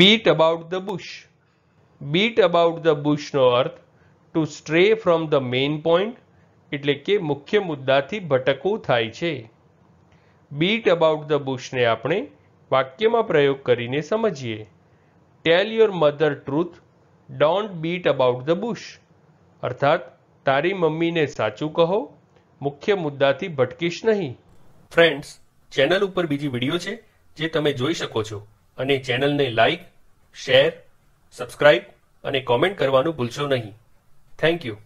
bit about the bush beat about the બુશનો અર્થ to stray from the main point એટલે કે મુખ્ય મુદ્દાથી ભટકવું થાય છે બીટ અબાઉટ ધ બુશને આપણે વાક્યમાં પ્રયોગ કરીને સમજીએ tell your mother truth don't beat about the bush અર્થાત તારી મમ્મીને સાચું કહો મુખ્ય મુદ્દાથી ભટકીશ નહીં ફ્રેન્ડ્સ ચેનલ ઉપર બીજી વિડીયો છે જે તમે જોઈ શકો છો અને ચેનલને લાઇક શેર સબસ્ક્રાઇબ અને કોમેન્ટ કરવાનું ભૂલશો નહીં થેન્ક યુ